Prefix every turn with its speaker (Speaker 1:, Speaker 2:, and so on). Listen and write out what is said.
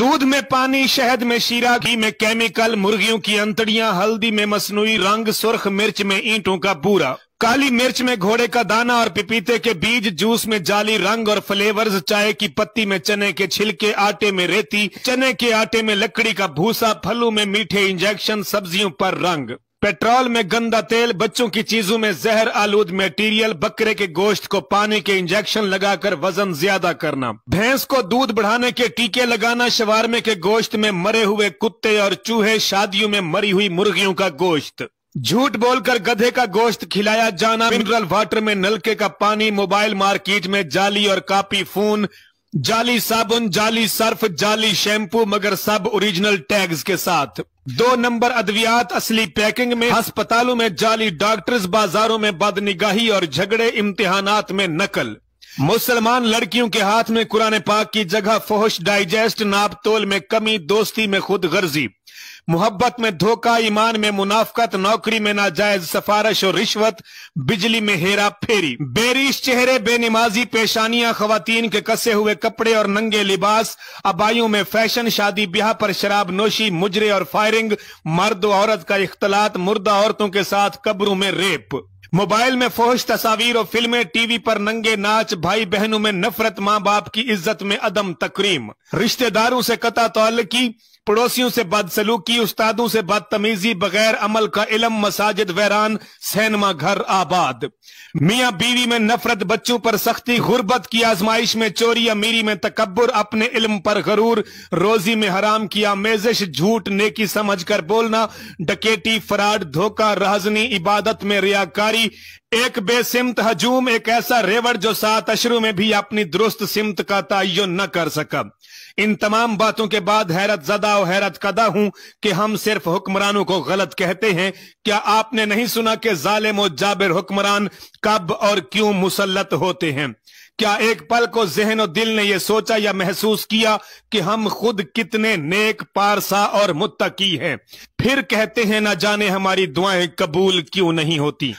Speaker 1: दूध में पानी शहद में शीरा घी में केमिकल मुर्गियों की अंतड़ियां हल्दी में मसनू रंग सुर्ख मिर्च में ईंटों का बूरा काली मिर्च में घोड़े का दाना और पपीते के बीज जूस में जाली रंग और फ्लेवर्स चाय की पत्ती में चने के छिलके आटे में रेती चने के आटे में लकड़ी का भूसा फलों में मीठे इंजेक्शन सब्जियों पर रंग पेट्रोल में गंदा तेल बच्चों की चीजों में जहर आलूद मटेरियल बकरे के गोश्त को पानी के इंजेक्शन लगाकर वजन ज्यादा करना भैंस को दूध बढ़ाने के टीके लगाना शवारमे के गोश्त में मरे हुए कुत्ते और चूहे शादियों में मरी हुई मुर्गियों का गोश्त झूठ बोलकर गधे का गोश्त खिलाया जाना मिनरल वाटर में नलके का पानी मोबाइल मार्केट में जाली और कापी फोन जाली साबुन जाली सर्फ जाली शैम्पू मगर सब ओरिजिनल टैग्स के साथ दो नंबर अद्वियात असली पैकिंग में अस्पतालों में जाली डॉक्टर्स बाजारों में बदनिगाही और झगड़े इम्तिहानात में नकल मुसलमान लड़कियों के हाथ में कुरान पाक की जगह फोहश डाइजेस्ट नाप तोल में कमी दोस्ती में खुद गर्जी मोहब्बत में धोखा ईमान में मुनाफकत नौकरी में नाजायज सफारश और रिश्वत बिजली में हेरा फेरी बेरीश चेहरे बेनिमाजी पेशानियां खातन के कसे हुए कपड़े और नंगे लिबास अबायों में फैशन शादी ब्याह पर शराब नोशी मुजरे और फायरिंग मर्द औरत का इख्तलात मुर्दा औरतों के साथ कब्रों में रेप मोबाइल में फोहश तस्वीर और फिल्में टीवी पर नंगे नाच भाई बहनों में नफरत माँ बाप की इज्जत में अदम तकरीम रिश्तेदारों से कता तौल की पड़ोसियों से बदसलूकी उस्तादों से बदतमीजी बगैर अमल का इलम मसाजिद वैरान सैनमा घर आबाद मियाँ बीवी में नफरत बच्चों पर सख्ती गुर्बत की आजमाइश में चोरी अमीरी में तकबर अपने इल्म पर गरूर रोजी में हराम किया मेजिश झूठ नेकी समझ कर बोलना डकेटी फराड धोखा राजनी इबादत में रियाकारी आई एक बेसिमत हजूम एक ऐसा रेवड़ जो सात अशरु में भी अपनी दुरुस्त सिमत का तयन न कर सका इन तमाम बातों के बाद हैरत जदा और हैरत कदा हूं कि हम सिर्फ हुक्मरानों को गलत कहते हैं क्या आपने नहीं सुना कि जालिम और जाबिर हुक्मरान कब और क्यों मुसलत होते हैं क्या एक पल को जहन और दिल ने यह सोचा या महसूस किया कि हम खुद कितने नेक पारसा और मुत्तकी हैं फिर कहते हैं ना जाने हमारी दुआएं कबूल क्यों नहीं होती